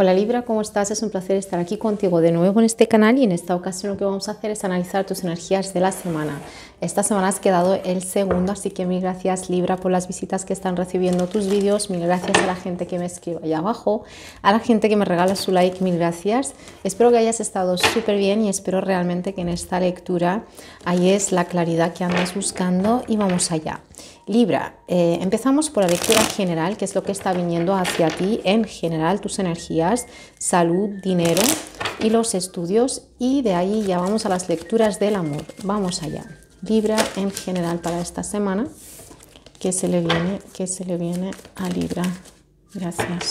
Hola Libra, ¿cómo estás? Es un placer estar aquí contigo de nuevo en este canal y en esta ocasión lo que vamos a hacer es analizar tus energías de la semana. Esta semana has quedado el segundo, así que mil gracias Libra por las visitas que están recibiendo tus vídeos, mil gracias a la gente que me escribe ahí abajo, a la gente que me regala su like, mil gracias. Espero que hayas estado súper bien y espero realmente que en esta lectura ahí es la claridad que andas buscando y vamos allá. Libra, eh, empezamos por la lectura general, que es lo que está viniendo hacia ti en general, tus energías, salud, dinero y los estudios. Y de ahí ya vamos a las lecturas del amor. Vamos allá. Libra en general para esta semana. que se le viene? que se le viene a Libra? Gracias.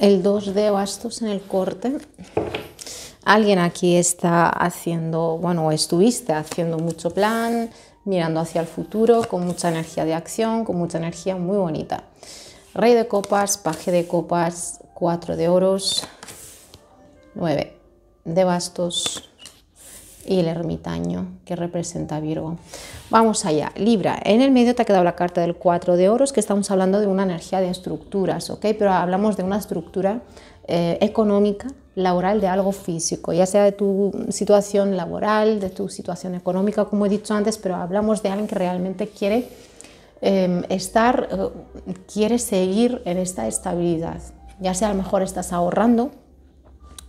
El 2 de bastos en el corte. Alguien aquí está haciendo, bueno, estuviste haciendo mucho plan, mirando hacia el futuro, con mucha energía de acción, con mucha energía muy bonita. Rey de copas, paje de copas, cuatro de oros, nueve de bastos y el ermitaño que representa Virgo. Vamos allá, Libra. En el medio te ha quedado la carta del 4 de oros, que estamos hablando de una energía de estructuras, ¿ok? Pero hablamos de una estructura eh, económica laboral de algo físico, ya sea de tu situación laboral, de tu situación económica, como he dicho antes, pero hablamos de alguien que realmente quiere em, estar, eh, quiere seguir en esta estabilidad. Ya sea a lo mejor estás ahorrando,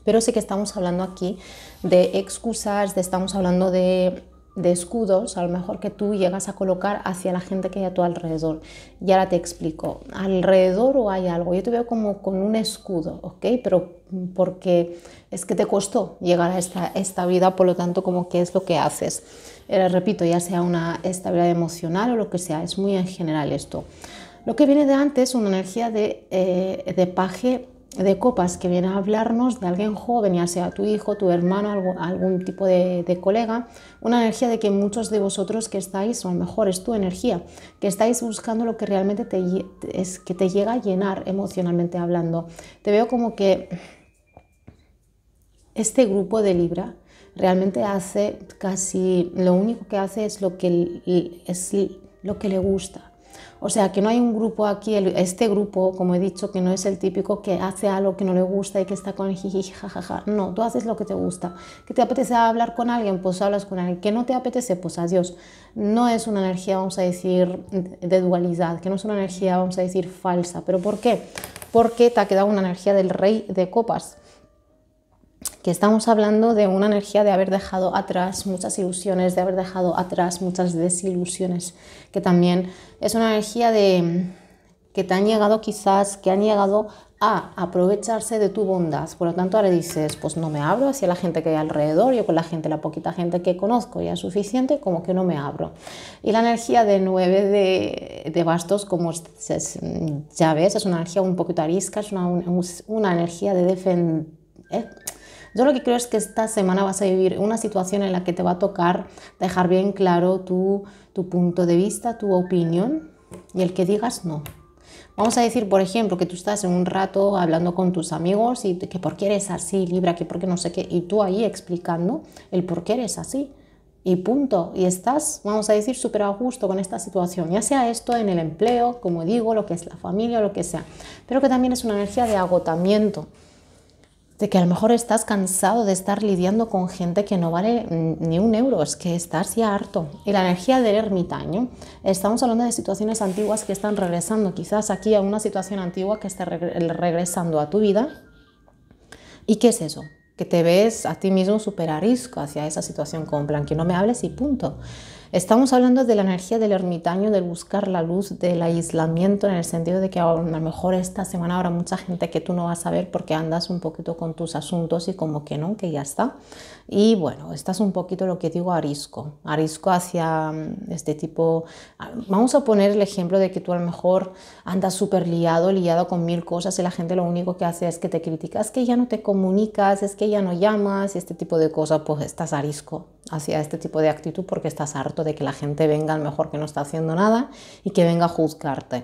pero sé que estamos hablando aquí de excusas, estamos hablando de de escudos, a lo mejor que tú llegas a colocar hacia la gente que hay a tu alrededor. Y ahora te explico, alrededor o hay algo, yo te veo como con un escudo, ¿ok? Pero mm, porque es que te costó llegar a esta, esta vida, por lo tanto, como que es lo que haces. era eh, repito, ya sea una estabilidad emocional o lo que sea, es muy en general esto. Lo que viene de antes es una energía de, de eh, paje de copas que viene a hablarnos de alguien joven, ya sea tu hijo, tu hermano, algún tipo de, colega, una energía de que muchos de vosotros que estáis, o a lo mejor es tu energía, que estáis buscando lo que realmente te, es que te llega a llenar emocionalmente hablando. Te veo como que este grupo de Libra realmente hace casi, lo único que hace es lo que, es lo que le gusta o sea, que no hay un grupo aquí, este grupo, como he dicho, que no es el típico que hace algo que no le gusta y que está con el jiji, jajaja. No, tú haces lo que te gusta. ¿Que te apetece hablar con alguien? Pues hablas con alguien. ¿Que no te apetece? Pues adiós. No es una energía, vamos a decir, de dualidad, que no es una energía, vamos a decir, falsa. ¿Pero por qué? Porque te ha quedado una energía del rey de copas que estamos hablando de una energía de haber dejado atrás muchas ilusiones, de haber dejado atrás muchas desilusiones, que también es una energía de que te han llegado quizás, que han llegado a aprovecharse de tu bondad. Por lo tanto, ahora dices, pues no me abro hacia la gente que hay alrededor, yo con la gente, la poquita gente que conozco ya es suficiente, como que no me abro. Y la energía de nueve de, bastos, como ya ves, es una energía un poquito arisca, es una, energía de defender ¿eh? Yo lo que creo es que esta semana vas a vivir una situación en la que te va a tocar dejar bien claro tu, punto de vista, tu opinión y el que digas no. Vamos a decir, por ejemplo, que tú estás en un rato hablando con tus amigos y que por qué eres así, Libra, que por qué no sé qué, y tú ahí explicando el por qué eres así. Y punto. Y estás, vamos a decir, súper a gusto con esta situación, ya sea esto en el empleo, como digo, lo que es la familia, o lo que sea. Pero que también es una energía de agotamiento de que a lo mejor estás cansado de estar lidiando con gente que no vale ni un euro, es que estás ya harto. Y la energía del ermitaño, estamos hablando de situaciones antiguas que están regresando, quizás aquí a una situación antigua que esté regresando a tu vida. ¿Y qué es eso? Que te ves a ti mismo súper arisco hacia esa situación con plan, que no me hables y punto. Estamos hablando de la energía del ermitaño, de buscar la luz, del aislamiento, en el sentido de que a lo mejor esta semana habrá mucha gente que tú no vas a ver porque andas un poquito con tus asuntos y como que no, que ya está. Y bueno, estás un poquito lo que digo arisco, arisco hacia mm, este tipo. Ah, vamos a poner el ejemplo de que tú a lo mejor andas súper liado, liado con mil cosas y la gente lo único que hace es que te criticas, es que ya no te comunicas, es que ya no llamas y este tipo de cosas, pues estás arisco hacia este tipo de actitud porque estás harto de que la gente venga a lo mejor que no está haciendo nada y que venga a juzgarte.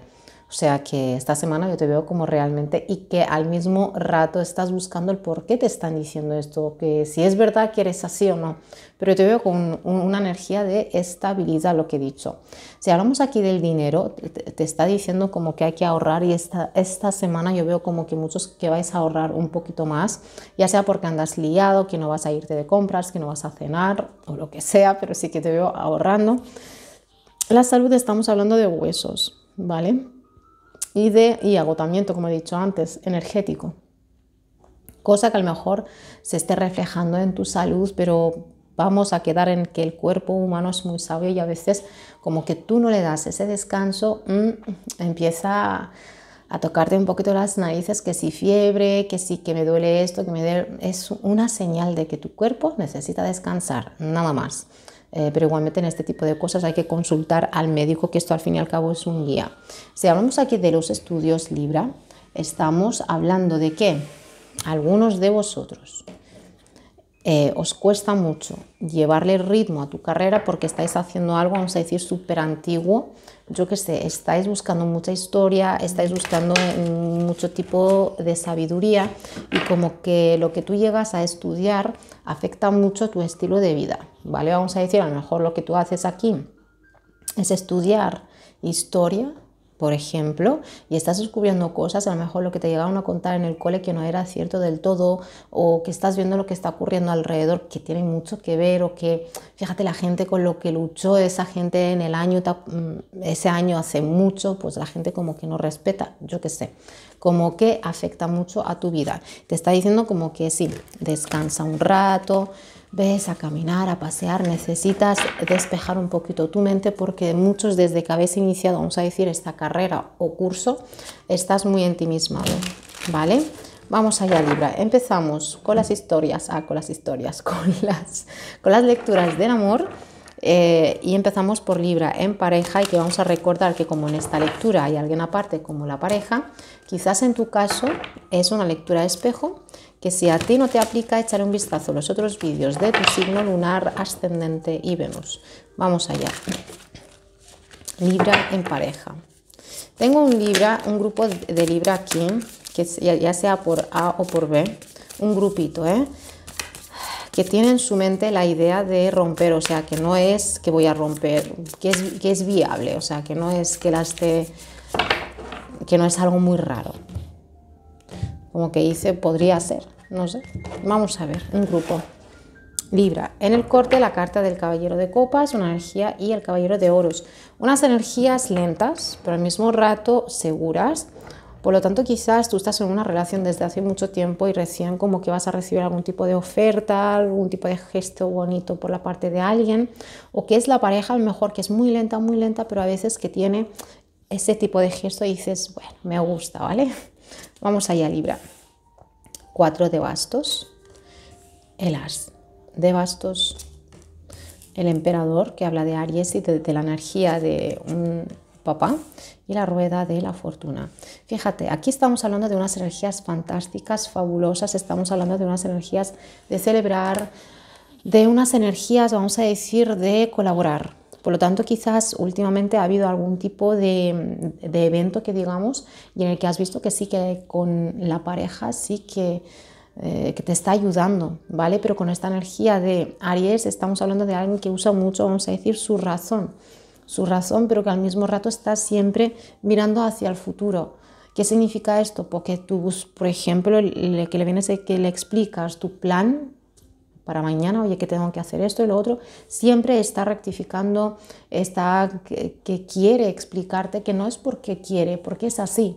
O sea que esta semana yo te veo como realmente y que al mismo rato estás buscando el por qué te están diciendo esto, que si es verdad que eres así o no. Pero yo te veo con una energía de estabilidad, lo que he dicho. Si hablamos aquí del dinero, te, está diciendo como que hay que ahorrar y esta, esta semana yo veo como que muchos que vais a ahorrar un poquito más, ya sea porque andas liado, que no vas a irte de compras, que no vas a cenar o lo que sea, pero sí que te veo ahorrando. La salud estamos hablando de huesos, ¿vale? y, agotamiento, como he dicho antes, energético. Cosa que a lo mejor se esté reflejando en tu salud, pero vamos a quedar en que el cuerpo humano es muy sabio y a veces como que tú no le das ese descanso, mm, empieza a, tocarte un poquito las narices, que si fiebre, que si que me duele esto, que me duele... Es una señal de que tu cuerpo necesita descansar, nada más. Eh, pero igualmente en este tipo de cosas hay que consultar al médico, que esto al fin y al cabo es un guía. Si hablamos aquí de los estudios Libra, estamos hablando de que algunos de vosotros eh, os cuesta mucho llevarle ritmo a tu carrera porque estáis haciendo algo, vamos a decir, súper antiguo, yo qué sé, estáis buscando mucha historia, estáis buscando mm, mucho tipo de sabiduría y como que lo que tú llegas a estudiar afecta mucho tu estilo de vida, ¿vale? Vamos a decir, a lo mejor lo que tú haces aquí es estudiar historia por ejemplo, y estás descubriendo cosas, a lo mejor lo que te llegaron a contar en el cole que no era cierto del todo, o que estás viendo lo que está ocurriendo alrededor, que tiene mucho que ver, o que, fíjate, la gente con lo que luchó esa gente en el año, mm, ese año hace mucho, pues la gente como que no respeta, yo qué sé, como que afecta mucho a tu vida. Te está diciendo como que sí, descansa un rato, ves a caminar, a pasear, necesitas despejar un poquito tu mente porque muchos desde que habéis iniciado, vamos a decir, esta carrera o curso, estás muy entimismado, ¿vale? Vamos allá, Libra. Empezamos con las historias, ah, con las historias, con las, con las lecturas del amor. Eh, y empezamos por Libra en pareja y que vamos a recordar que como en esta lectura hay alguien aparte como la pareja, quizás en tu caso es una lectura de espejo que si a ti no te aplica, echaré un vistazo a los otros vídeos de tu signo lunar ascendente y Venus. Vamos allá. Libra en pareja. Tengo un Libra, un grupo de Libra aquí, que ya sea por A o por B, un grupito, ¿eh? que tiene en su mente la idea de romper, o sea, que no es que voy a romper, que es, que es viable, o sea, que no es que la esté, que no es algo muy raro, como que dice, podría ser, no sé. Vamos a ver, un grupo. Libra. En el corte, la carta del caballero de copas, una energía, y el caballero de oros. Unas energías lentas, pero al mismo rato seguras. Por lo tanto, quizás tú estás en una relación desde hace mucho tiempo y recién como que vas a recibir algún tipo de oferta, algún tipo de gesto bonito por la parte de alguien, o que es la pareja a lo mejor que es muy lenta, muy lenta, pero a veces que tiene ese tipo de gesto y dices, bueno, me gusta, ¿vale? Vamos allá, Libra. cuatro de bastos, el as de bastos, el emperador que habla de Aries y de, la energía de un papá y la rueda de la fortuna. Fíjate, aquí estamos hablando de unas energías fantásticas, fabulosas, estamos hablando de unas energías de celebrar, de unas energías, vamos a decir, de colaborar, por lo tanto, quizás últimamente ha habido algún tipo de, de evento que digamos y en el que has visto que sí que con la pareja sí que... Eh, que te está ayudando, ¿vale? Pero con esta energía de Aries estamos hablando de alguien que usa mucho, vamos a decir, su razón, su razón, pero que al mismo rato está siempre mirando hacia el futuro. ¿Qué significa esto? Porque tú, por ejemplo, que le vienes que le explicas tu plan para mañana, oye, que tengo que hacer esto y lo otro, siempre está rectificando, está que, quiere explicarte que no es porque quiere, porque es así.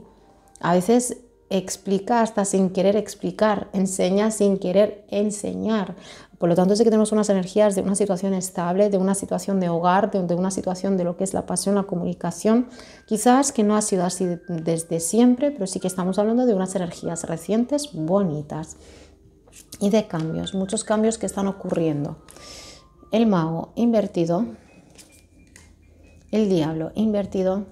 A veces explica hasta sin querer explicar, enseña sin querer enseñar. Por lo tanto, sé que tenemos unas energías de una situación estable, de una situación de hogar, de una situación de lo que es la pasión, la comunicación, quizás que no ha sido así desde siempre, pero sí que estamos hablando de unas energías recientes bonitas y de cambios, muchos cambios que están ocurriendo. El mago invertido, el diablo invertido,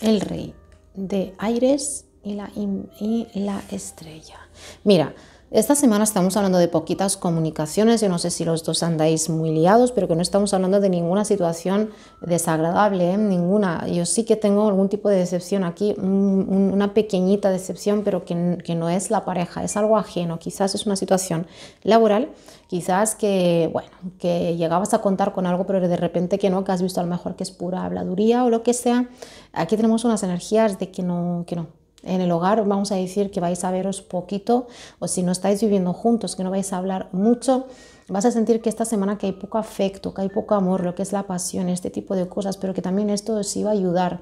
el rey de aires y la, y la estrella. Mira, esta semana estamos hablando de poquitas comunicaciones, yo no sé si los dos andáis muy liados, pero que no estamos hablando de ninguna situación desagradable, ¿eh? ninguna. Yo sí que tengo algún tipo de decepción aquí, una pequeñita decepción, pero que, no es la pareja, es algo ajeno, quizás es una situación laboral, quizás que, bueno, que llegabas a contar con algo, pero de repente que no, que has visto a lo mejor que es pura habladuría o lo que sea. Aquí tenemos unas energías de que no, que no, en el hogar vamos a decir que vais a veros poquito o si no estáis viviendo juntos, que no vais a hablar mucho, vas a sentir que esta semana que hay poco afecto, que hay poco amor, lo que es la pasión, este tipo de cosas, pero que también esto os iba a ayudar,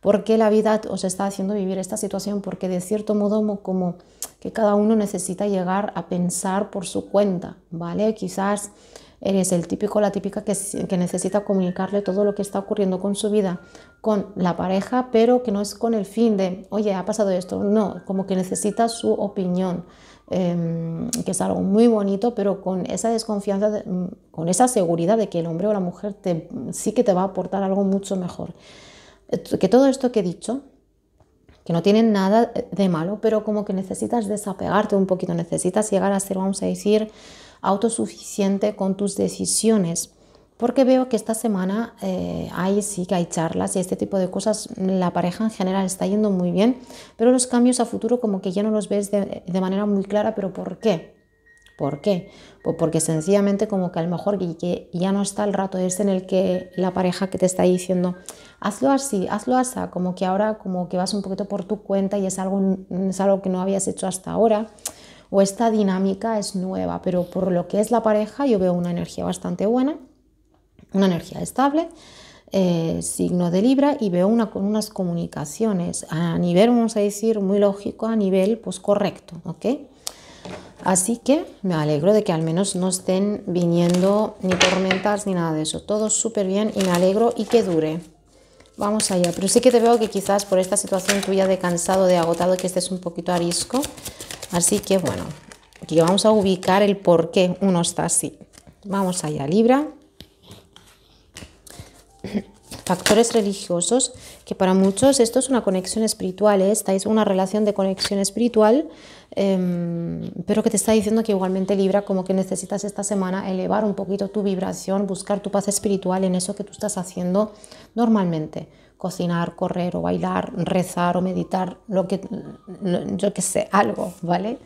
porque la vida os está haciendo vivir esta situación, porque de cierto modo como que cada uno necesita llegar a pensar por su cuenta, ¿vale? Quizás eres el típico, la típica que, necesita comunicarle todo lo que está ocurriendo con su vida, con la pareja, pero que no es con el fin de, oye, ha pasado esto, no, como que necesita su opinión, em, que es algo muy bonito, pero con esa desconfianza, mm, con esa seguridad de que el hombre o la mujer sí que te va a aportar algo mucho mejor. Eh, que todo esto que he dicho, que no tiene nada eh, de malo, pero como que necesitas desapegarte un poquito, necesitas llegar a ser, vamos a decir, autosuficiente con tus decisiones. Porque veo que esta semana eh, hay, sí que hay charlas y este tipo de cosas, la pareja en general está yendo muy bien, pero los cambios a futuro como que ya no los ves de, manera muy clara, pero ¿por qué? ¿Por qué? Pues porque sencillamente como que a lo mejor que ya no está el rato ese en el que la pareja que te está diciendo hazlo así, hazlo así, como que ahora como que vas un poquito por tu cuenta y es algo, es algo que no habías hecho hasta ahora o esta dinámica es nueva, pero por lo que es la pareja yo veo una energía bastante buena, una energía estable, eh, signo de Libra y veo una, unas comunicaciones a nivel, vamos a decir, muy lógico, a nivel pues correcto, ¿ok? Así que me alegro de que al menos no estén viniendo ni tormentas ni nada de eso. Todo súper bien y me alegro y que dure. Vamos allá. Pero sí que te veo que quizás por esta situación tuya de cansado, de agotado, que estés un poquito arisco, Así que bueno, aquí vamos a ubicar el por qué uno está así. Vamos allá, Libra factores religiosos, que para muchos esto es una conexión espiritual, ¿eh? esta es una relación de conexión espiritual, em, pero que te está diciendo que igualmente Libra, como que necesitas esta semana elevar un poquito tu vibración, buscar tu paz espiritual en eso que tú estás haciendo normalmente, cocinar, correr o bailar, rezar o meditar, lo que, yo que sé, algo, ¿vale?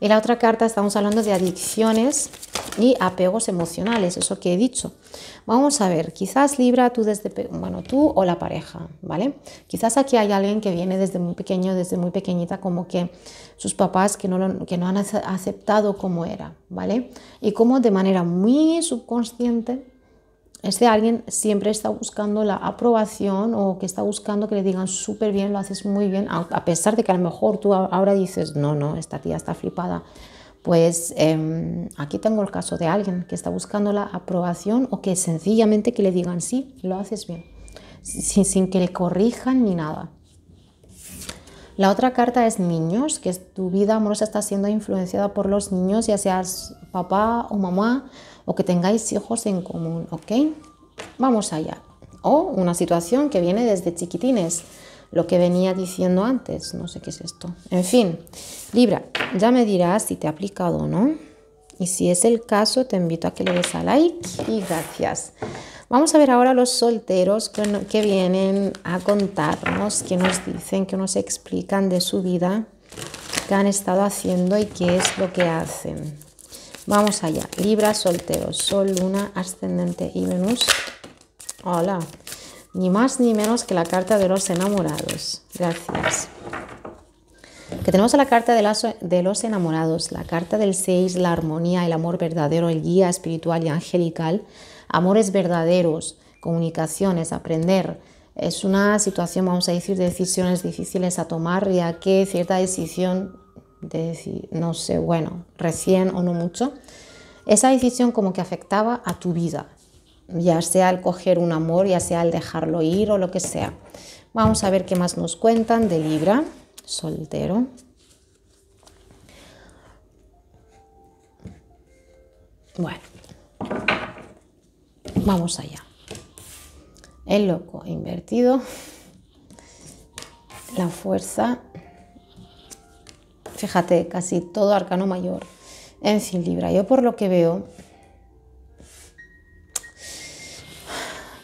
En la otra carta estamos hablando de adicciones y apegos emocionales, eso que he dicho. Vamos a ver, quizás Libra, tú desde, bueno, tú o la pareja, ¿vale? Quizás aquí hay alguien que viene desde muy pequeño, desde muy pequeñita, como que sus papás que no, que no han aceptado como era, ¿vale? Y como de manera muy subconsciente este alguien siempre está buscando la aprobación o que está buscando que le digan súper bien, lo haces muy bien, a, pesar de que a lo mejor tú ahora dices, no, no, esta tía está flipada. Pues em, aquí tengo el caso de alguien que está buscando la aprobación o que sencillamente que le digan, sí, lo haces bien, sin, que le corrijan ni nada. La otra carta es niños, que tu vida amorosa está siendo influenciada por los niños, ya seas papá o mamá, o que tengáis hijos en común, ¿ok? Vamos allá. O una situación que viene desde chiquitines, lo que venía diciendo antes, no sé qué es esto. En fin, Libra, ya me dirás si te ha aplicado o no. Y si es el caso, te invito a que le des a like y gracias. Vamos a ver ahora los solteros que, que vienen a contarnos, que nos dicen, que nos explican de su vida, qué han estado haciendo y qué es lo que hacen. Vamos allá. Libra, soltero, Sol, Luna, Ascendente y Venus. Hola. Ni más ni menos que la carta de los enamorados. Gracias. Que tenemos la carta de, de los enamorados, la carta del 6, la armonía, el amor verdadero, el guía espiritual y angelical, amores verdaderos, comunicaciones, aprender, es una situación, vamos a decir, de decisiones difíciles a tomar, ya que cierta decisión de decir, no sé, bueno, recién o no mucho, esa decisión como que afectaba a tu vida, ya sea al coger un amor, ya sea al dejarlo ir o lo que sea. Vamos a ver qué más nos cuentan de Libra, soltero. Bueno, vamos allá. El loco invertido, la fuerza Fíjate, casi todo arcano mayor. En fin, Libra, yo por lo que veo,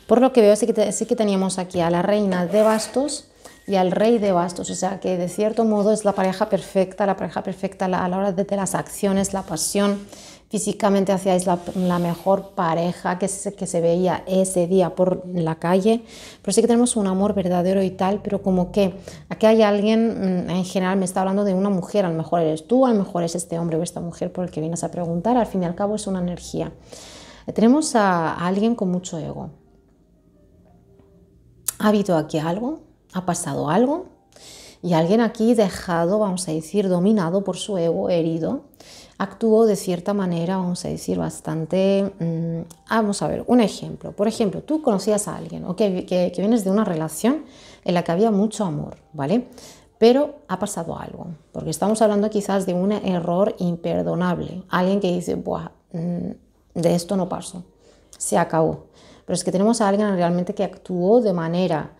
por lo que veo sí que, teníamos aquí a la reina de bastos y al rey de bastos, o sea que de cierto modo es la pareja perfecta, la pareja perfecta a la hora de las acciones, la pasión, físicamente hacíais la, mejor pareja que se, veía ese día por la calle, pero sí que tenemos un amor verdadero y tal, pero como que aquí hay alguien, mm, en general me está hablando de una mujer, a lo mejor eres tú, a lo mejor es este hombre o esta mujer por el que vienes a preguntar, al fin y al cabo es una energía. Tenemos a alguien con mucho ego. ¿Ha habido aquí algo? ¿Ha pasado algo? Y alguien aquí dejado, vamos a decir, dominado por su ego, herido actuó de cierta manera, vamos a decir, bastante... Mm, vamos a ver, un ejemplo. Por ejemplo, tú conocías a alguien que, vienes de una relación en la que había mucho amor, ¿vale? Pero ha pasado algo, porque estamos hablando quizás de un error imperdonable. Alguien que dice, Buah, mm, de esto no pasó, se acabó. Pero es que tenemos a alguien realmente que actuó de manera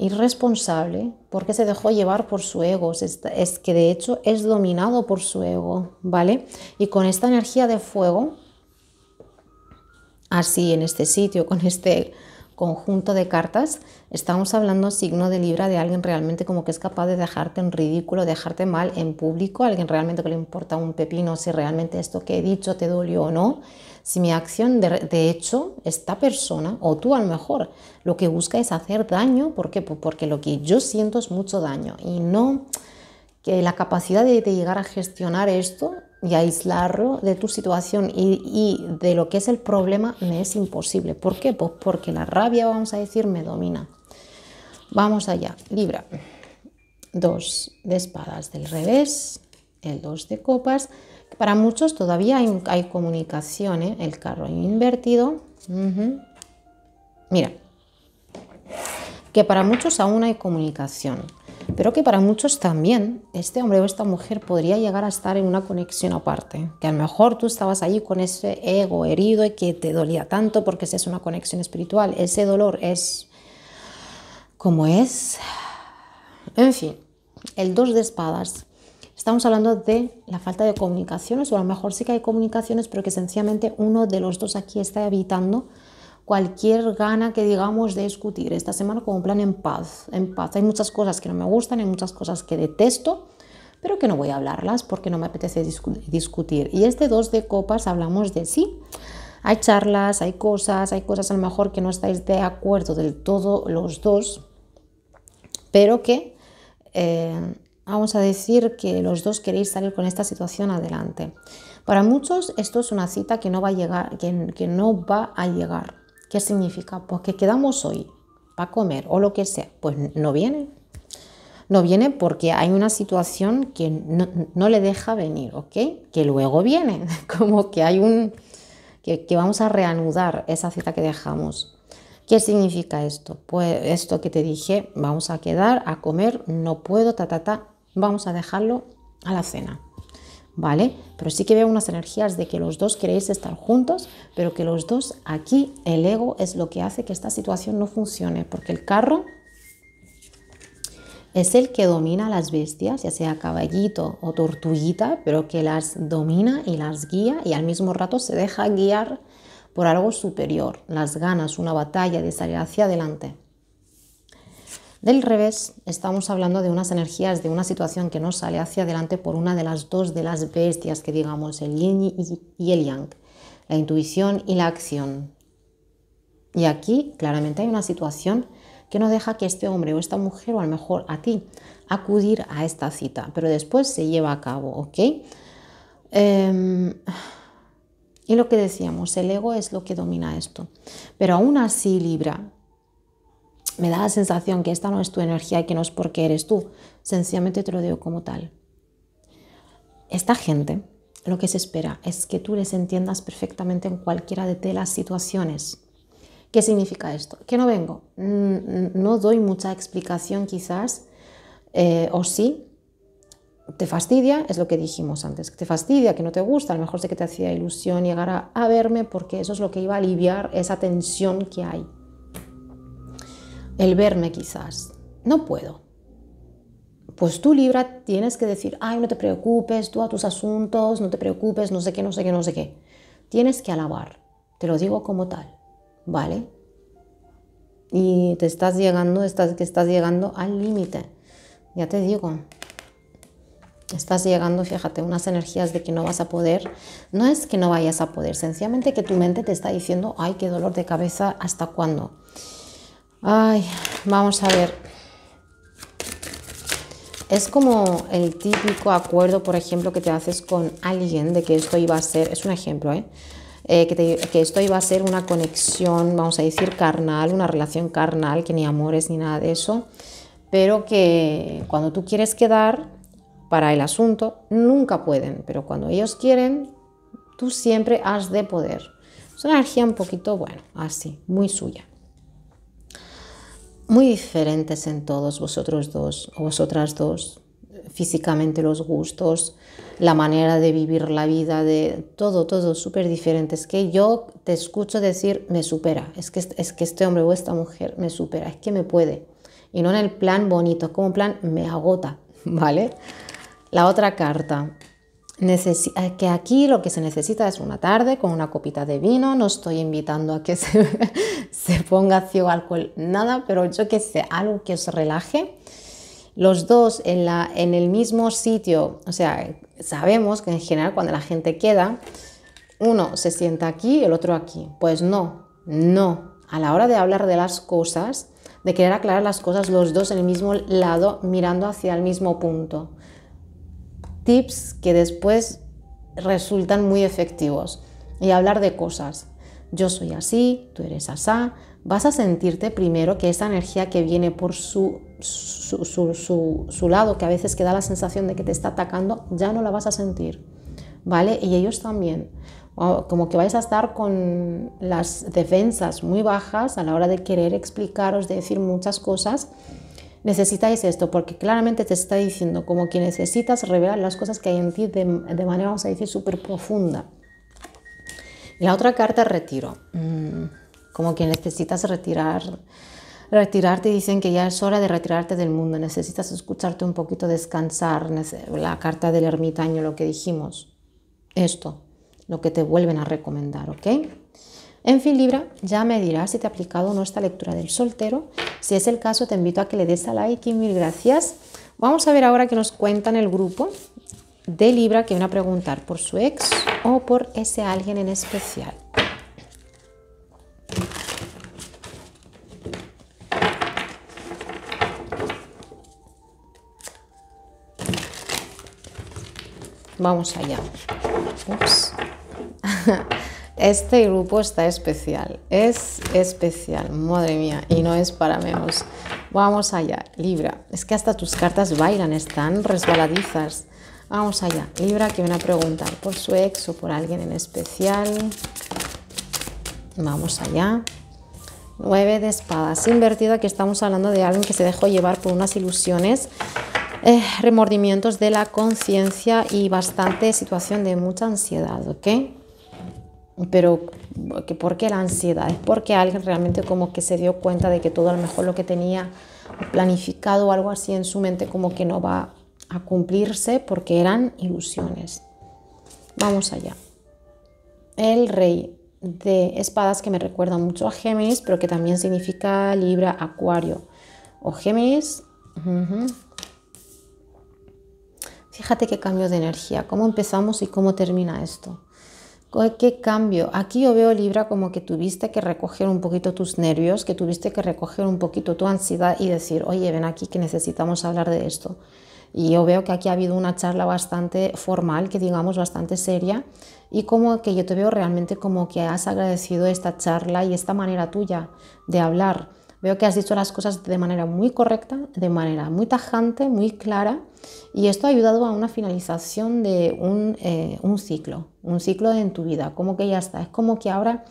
irresponsable porque se dejó llevar por su ego, es, que de hecho es dominado por su ego, ¿vale? Y con esta energía de fuego, así en este sitio, con este conjunto de cartas, estamos hablando signo de Libra de alguien realmente como que es capaz de dejarte en ridículo, dejarte mal en público, alguien realmente que le importa un pepino si realmente esto que he dicho te dolió o no. Si mi acción, de, hecho, esta persona, o tú a lo mejor, lo que busca es hacer daño, ¿por pues Porque lo que yo siento es mucho daño y no que la capacidad de llegar a gestionar esto y aislarlo de tu situación y, de lo que es el problema me es imposible. ¿Por qué? Pues porque la rabia, vamos a decir, me domina. Vamos allá. Libra. Dos de espadas del revés, el dos de copas. Para muchos todavía hay, hay comunicación, ¿eh? el carro invertido. Mira, que para muchos aún hay comunicación pero que para muchos también este hombre o esta mujer podría llegar a estar en una conexión aparte, que a lo mejor tú estabas allí con ese ego herido y que te dolía tanto porque esa es una conexión espiritual, ese dolor es como es. En fin, el dos de espadas. Estamos hablando de la falta de comunicaciones, o a lo mejor sí que hay comunicaciones, pero que sencillamente uno de los dos aquí está evitando cualquier gana que digamos de discutir esta semana como un plan en paz, en paz. Hay muchas cosas que no me gustan, hay muchas cosas que detesto, pero que no voy a hablarlas porque no me apetece discutir. Y este dos de copas hablamos de sí. Hay charlas, hay cosas, hay cosas a lo mejor que no estáis de acuerdo del todo los dos, pero que eh, vamos a decir que los dos queréis salir con esta situación adelante. Para muchos esto es una cita que no va a llegar, que no va a llegar ¿Qué significa? Pues que quedamos hoy para comer o lo que sea. Pues no viene. No viene porque hay una situación que no, le deja venir, ¿ok? Que luego viene, como que hay un... que, que vamos a reanudar esa cita que dejamos. ¿Qué significa esto? Pues esto que te dije, vamos a quedar a comer, no puedo, ta, ta, ta, vamos a dejarlo a la cena. ¿vale? Pero sí que veo unas energías de que los dos queréis estar juntos, pero que los dos aquí el ego es lo que hace que esta situación no funcione, porque el carro es el que domina las bestias, ya sea caballito o tortuguita, pero que las domina y las guía y al mismo rato se deja guiar por algo superior, las ganas, una batalla de salir hacia adelante. Del revés, estamos hablando de unas energías, de una situación que no sale hacia adelante por una de las dos de las bestias que digamos, el yin y el yang, la intuición y la acción. Y aquí claramente hay una situación que no deja que este hombre o esta mujer, o a lo mejor a ti, acudir a esta cita, pero después se lleva a cabo, ¿ok? Em, y lo que decíamos, el ego es lo que domina esto. Pero aún así, Libra, me da la sensación que esta no es tu energía y que no es porque eres tú. Sencillamente te lo digo como tal. Esta gente lo que se espera es que tú les entiendas perfectamente en cualquiera de las situaciones. ¿Qué significa esto? Que no vengo, mm, no doy mucha explicación quizás, eh, o sí, te fastidia, es lo que dijimos antes, te fastidia, que no te gusta, a lo mejor sé que te hacía ilusión llegar a verme porque eso es lo que iba a aliviar esa tensión que hay el verme quizás. No puedo. Pues tú, Libra, tienes que decir, ay, no te preocupes, tú a tus asuntos, no te preocupes, no sé qué, no sé qué, no sé qué. Tienes que alabar, te lo digo como tal, ¿vale? Y te estás llegando, estás, que estás llegando al límite, ya te digo. Estás llegando, fíjate, unas energías de que no vas a poder. No es que no vayas a poder, sencillamente que tu mente te está diciendo, ay, qué dolor de cabeza, ¿hasta cuándo? Ay, vamos a ver. Es como el típico acuerdo, por ejemplo, que te haces con alguien de que esto iba a ser, es un ejemplo, ¿eh? Eh, que, esto iba a ser una conexión, vamos a decir, carnal, una relación carnal, que ni amores ni nada de eso, pero que cuando tú quieres quedar para el asunto, nunca pueden, pero cuando ellos quieren, tú siempre has de poder. Es una energía un poquito, bueno, así, muy suya muy diferentes en todos vosotros dos o vosotras dos, físicamente los gustos, la manera de vivir la vida, de todo, todo súper diferente. Es que yo te escucho decir, me supera, es que, este, es que este hombre o esta mujer me supera, es que me puede. Y no en el plan bonito, como plan me agota, ¿vale? La otra carta, eh, que aquí lo que se necesita es una tarde con una copita de vino, no estoy invitando a que se, ponga ciego alcohol, nada, pero yo que sé, algo que os relaje. Los dos en, en el mismo sitio, o sea, sabemos que en general cuando la gente queda, uno se sienta aquí y el otro aquí. Pues no, no. A la hora de hablar de las cosas, de querer aclarar las cosas, los dos en el mismo lado, mirando hacia el mismo punto tips que después resultan muy efectivos y hablar de cosas. Yo soy así, tú eres asá. Vas a sentirte primero que esa energía que viene por su, su, lado, que a veces que da la sensación de que te está atacando, ya no la vas a sentir. ¿Vale? Y ellos también. Como que vais a estar con las defensas muy bajas a la hora de querer explicaros, de decir muchas cosas necesitáis esto, porque claramente te está diciendo como que necesitas revelar las cosas que hay en ti de, manera, vamos a decir, súper profunda. y La otra carta, retiro. Mm, como que necesitas retirar retirarte, dicen que ya es hora de retirarte del mundo, necesitas escucharte un poquito, descansar, la carta del ermitaño, lo que dijimos, esto, lo que te vuelven a recomendar, ¿ok? En fin, Libra, ya me dirás si te ha aplicado o no esta lectura del soltero. Si es el caso, te invito a que le des a like y mil gracias. Vamos a ver ahora qué nos cuentan el grupo de Libra que van a preguntar por su ex o por ese alguien en especial. Vamos allá. Ups. Este grupo está especial, es especial, madre mía, y no es para menos. Vamos allá, Libra. Es que hasta tus cartas bailan, están resbaladizas. Vamos allá, Libra, que viene a preguntar por su ex o por alguien en especial. Vamos allá. Nueve de espadas. Invertido, aquí estamos hablando de alguien que se dejó llevar por unas ilusiones eh, remordimientos de la conciencia y bastante situación de mucha ansiedad, ¿ok? Pero ¿por qué la ansiedad? Es porque alguien realmente como que se dio cuenta de que todo a lo mejor lo que tenía planificado o algo así en su mente como que no va a cumplirse porque eran ilusiones. Vamos allá. El rey de espadas que me recuerda mucho a Géminis, pero que también significa Libra, Acuario o Géminis. Fíjate qué cambio de energía, cómo empezamos y cómo termina esto. ¿Qué cambio? Aquí yo veo Libra como que tuviste que recoger un poquito tus nervios, que tuviste que recoger un poquito tu ansiedad y decir, oye, ven aquí que necesitamos hablar de esto. Y yo veo que aquí ha habido una charla bastante formal, que digamos bastante seria, y como que yo te veo realmente como que has agradecido esta charla y esta manera tuya de hablar Veo que has dicho las cosas de manera muy correcta, de manera muy tajante, muy clara, y esto ha ayudado a una finalización de un, eh, un ciclo, un ciclo en tu vida, como que ya está, es como que ahora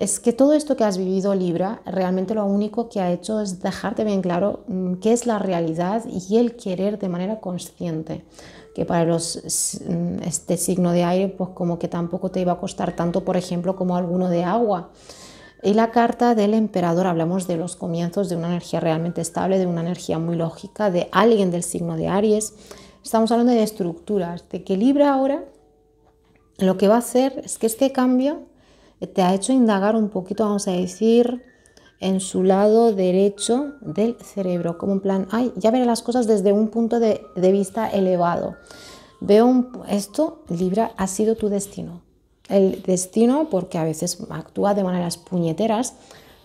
es que todo esto que has vivido Libra, realmente lo único que ha hecho es dejarte bien claro mm, qué es la realidad y el querer de manera consciente, que para los, mm, este signo de aire pues como que tampoco te iba a costar tanto, por ejemplo, como alguno de agua. Y la carta del emperador, hablamos de los comienzos de una energía realmente estable, de una energía muy lógica, de alguien del signo de Aries. Estamos hablando de estructuras, de que Libra ahora lo que va a hacer es que este cambio te ha hecho indagar un poquito, vamos a decir, en su lado derecho del cerebro, como un plan, ay, ya veré las cosas desde un punto de, vista elevado. Veo un, esto, Libra, ha sido tu destino el destino, porque a veces actúa de maneras puñeteras,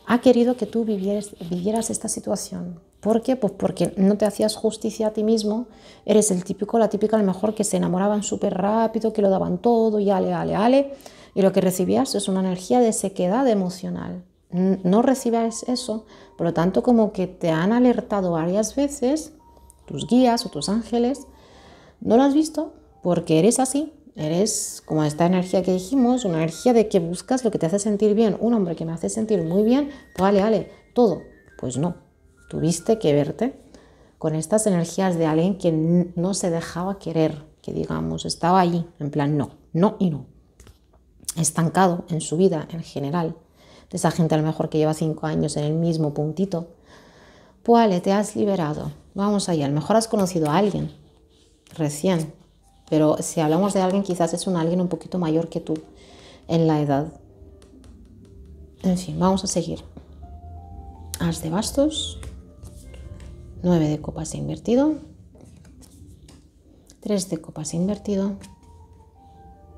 ha querido que tú vivieras, vivieras esta situación. ¿Por Pues porque no te hacías justicia a ti mismo, eres el típico, la típica a lo mejor que se enamoraban súper rápido, que lo daban todo y ale, ale, ale, y lo que recibías es una energía de sequedad emocional. No recibes eso, por lo tanto como que te han alertado varias veces tus guías o tus ángeles, no lo has visto porque eres así, Eres como esta energía que dijimos, una energía de que buscas lo que te hace sentir bien. Un hombre que me hace sentir muy bien, vale, vale, todo. Pues no, tuviste que verte con estas energías de alguien que no se dejaba querer, que digamos, estaba ahí, en plan no, no y no. Estancado en su vida en general. De esa gente a lo mejor que lleva cinco años en el mismo puntito. Vale, pues, te has liberado. Vamos allá. A lo mejor has conocido a alguien recién pero si hablamos de alguien, quizás es un alguien un poquito mayor que tú en la edad. En fin, vamos a seguir. As de bastos. Nueve de copas invertido. Tres de copas invertido.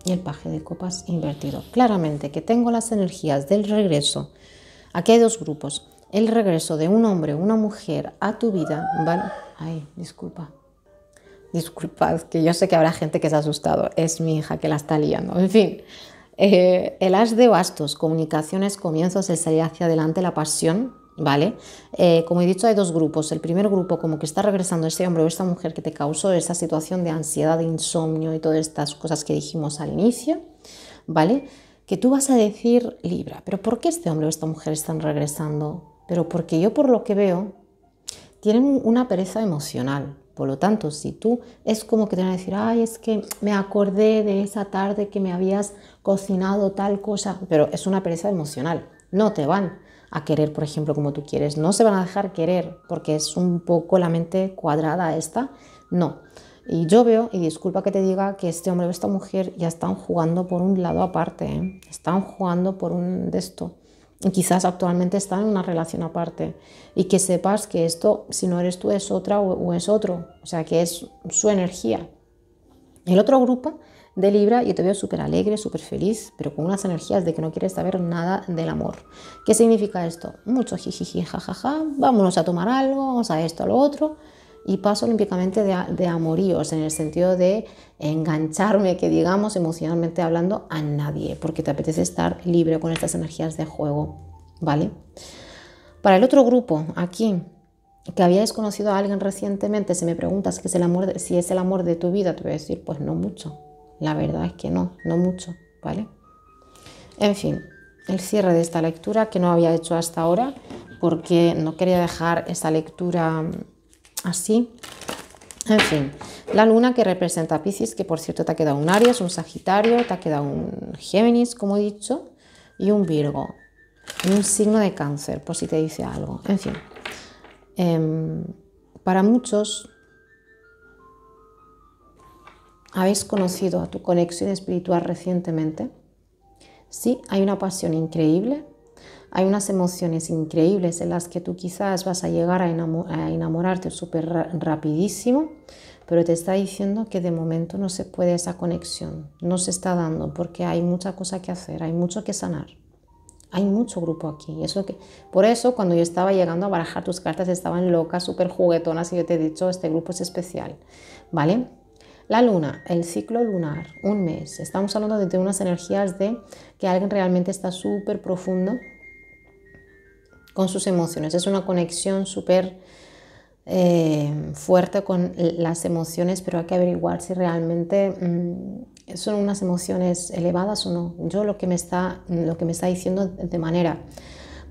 Y el paje de copas invertido. Claramente que tengo las energías del regreso. Aquí hay dos grupos. El regreso de un hombre o una mujer a tu vida. ¿vale? Ay, disculpa disculpad, que yo sé que habrá gente que se ha asustado, es mi hija que la está liando. En fin, eh, el as de bastos, comunicaciones, comienzos, el salir hacia adelante, la pasión, ¿vale? Eh, como he dicho, hay dos grupos. El primer grupo, como que está regresando ese hombre o esta mujer que te causó esa situación de ansiedad, de insomnio y todas estas cosas que dijimos al inicio, ¿vale? Que tú vas a decir, Libra, ¿pero por qué este hombre o esta mujer están regresando? Pero porque yo, por lo que veo, tienen una pereza emocional. Por lo tanto, si tú es como que te van a decir, ay, es que me acordé de esa tarde que me habías cocinado tal cosa, pero es una pereza emocional, no te van a querer, por ejemplo, como tú quieres, no se van a dejar querer porque es un poco la mente cuadrada esta, no. Y yo veo, y disculpa que te diga que este hombre o esta mujer ya están jugando por un lado aparte, ¿eh? están jugando por un de esto quizás actualmente está en una relación aparte y que sepas que esto, si no eres tú, es otra o, es otro, o sea, que es su energía. El otro grupo de Libra, y te veo súper alegre, súper feliz, pero con unas energías de que no quieres saber nada del amor. ¿Qué significa esto? Mucho jijiji, jajaja, vámonos a tomar algo, vamos a esto, a lo otro y paso olímpicamente de, amoríos, en el sentido de engancharme, que digamos, emocionalmente hablando, a nadie, porque te apetece estar libre con estas energías de juego, ¿vale? Para el otro grupo, aquí, que habíais conocido a alguien recientemente, si me preguntas que es el amor si es el amor de tu vida, te voy a decir, pues no mucho. La verdad es que no, no mucho, ¿vale? En fin, el cierre de esta lectura que no había hecho hasta ahora, porque no quería dejar esta lectura así. En fin, la luna que representa a Pisces, que por cierto te ha quedado un Aries, un Sagitario, te ha quedado un Géminis, como he dicho, y un Virgo, un signo de cáncer, por si te dice algo. En fin, em, para muchos habéis conocido a tu conexión espiritual recientemente. Sí, hay una pasión increíble hay unas emociones increíbles en las que tú quizás vas a llegar a, enamorarte súper rapidísimo, pero te está diciendo que de momento no se puede esa conexión, no se está dando porque hay mucha cosa que hacer, hay mucho que sanar. Hay mucho grupo aquí. Eso que, por eso cuando yo estaba llegando a barajar tus cartas estaban locas, súper juguetonas y yo te he dicho, este grupo es especial. ¿Vale? La luna, el ciclo lunar, un mes. Estamos hablando de, de unas energías de que alguien realmente está súper profundo con sus emociones. Es una conexión súper eh, fuerte con las emociones, pero hay que averiguar si realmente mm, son unas emociones elevadas o no. Yo lo que me está, lo que me está diciendo de manera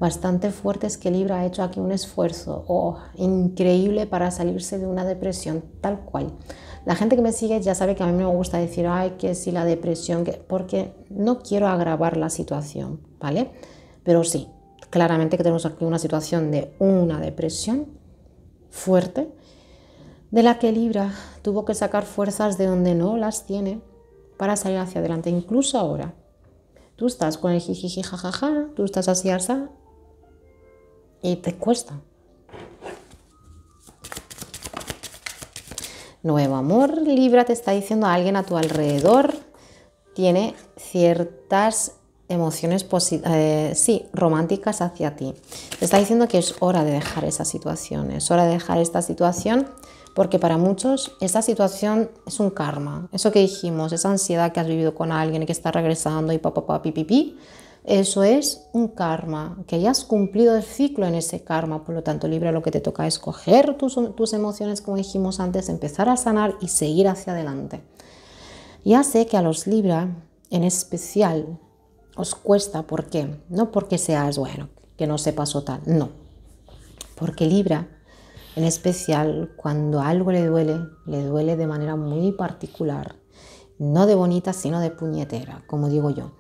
bastante fuerte es que Libra ha hecho aquí un esfuerzo oh, increíble para salirse de una depresión tal cual. La gente que me sigue ya sabe que a mí me gusta decir, ay, que si la depresión, que... porque no quiero agravar la situación, ¿vale? Pero sí, claramente que tenemos aquí una situación de una depresión fuerte, de la que Libra tuvo que sacar fuerzas de donde no las tiene para salir hacia adelante, incluso ahora. Tú estás con el jijiji jajaja, tú estás así asa, y te cuesta. Nuevo amor, Libra te está diciendo a alguien a tu alrededor tiene ciertas emociones eh, sí, románticas hacia ti. Te está diciendo que es hora de dejar esa situación, es hora de dejar esta situación porque para muchos ...esa situación es un karma. Eso que dijimos, esa ansiedad que has vivido con alguien que está regresando y papá, papá eso es un karma, que ya has cumplido el ciclo en ese karma, por lo tanto Libra lo que te toca es coger tus, tus emociones, como dijimos antes, empezar a sanar y seguir hacia adelante. Ya sé que a los Libra, en especial, os cuesta, ¿por qué? No porque seas bueno, que no sepas o tal, no. Porque Libra, en especial, cuando algo le duele, le duele de manera muy particular, no de bonita, sino de puñetera, como digo yo.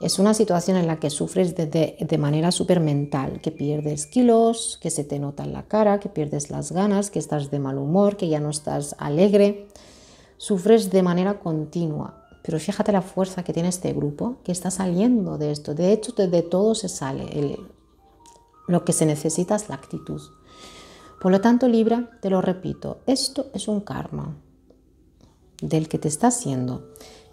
Es una situación en la que sufres de, manera súper mental, que pierdes kilos, que se te nota en la cara, que pierdes las ganas, que estás de mal humor, que ya no estás alegre. Sufres de manera continua pero fíjate la fuerza que tiene este grupo, que está saliendo de esto. De hecho, de todo se sale. lo que se necesita es la actitud. Por lo tanto, Libra, te lo repito, esto es un karma del que te está haciendo.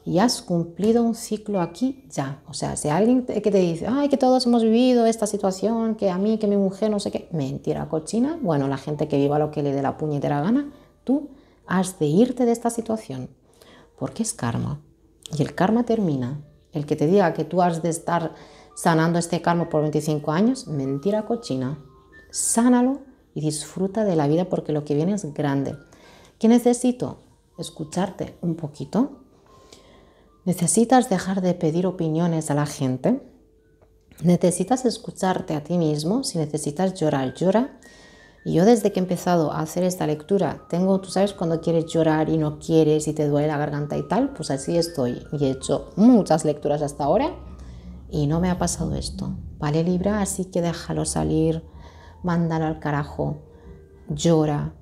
Y has cumplido un ciclo aquí ya. O sea, si alguien que te dice, ay, que todos hemos vivido esta situación, que a mí, que mi mujer, no sé qué, mentira cochina. Bueno, la gente que viva lo que le dé la puñetera gana, tú has de irte de esta situación, porque es karma. Y el karma termina. El que te diga que tú has de estar sanando este karma por 25 años, mentira cochina. Sánalo y disfruta de la vida porque lo que viene es grande. ¿Qué necesito? Escucharte un poquito. Necesitas dejar de pedir opiniones a la gente. Necesitas escucharte a ti mismo. Si necesitas llorar, llora. Y yo desde que he empezado a hacer esta lectura, tengo, tú sabes, cuando quieres llorar y no quieres y te duele la garganta y tal, pues así estoy. Y he hecho muchas lecturas hasta ahora y no me ha pasado esto. Vale Libra, así que déjalo salir, mándalo al carajo, llora,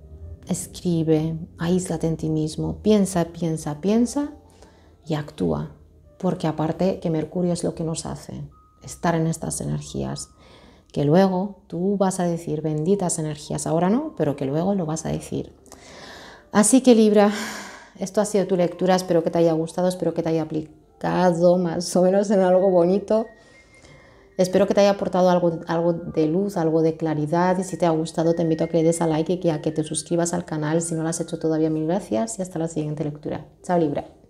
escribe, aíslate en ti mismo, piensa, piensa, piensa y actúa. Porque aparte que Mercurio es lo que nos hace, estar en estas energías que luego tú vas a decir benditas energías, ahora no, pero que luego lo vas a decir. Así que Libra, esto ha sido tu lectura, espero que te haya gustado, espero que te haya aplicado más o menos en algo bonito. Espero que te haya aportado algo, algo de luz, algo de claridad y si te ha gustado te invito a que le des a like y a que te suscribas al canal si no lo has hecho todavía. Mil gracias y hasta la siguiente lectura. Chao Libra.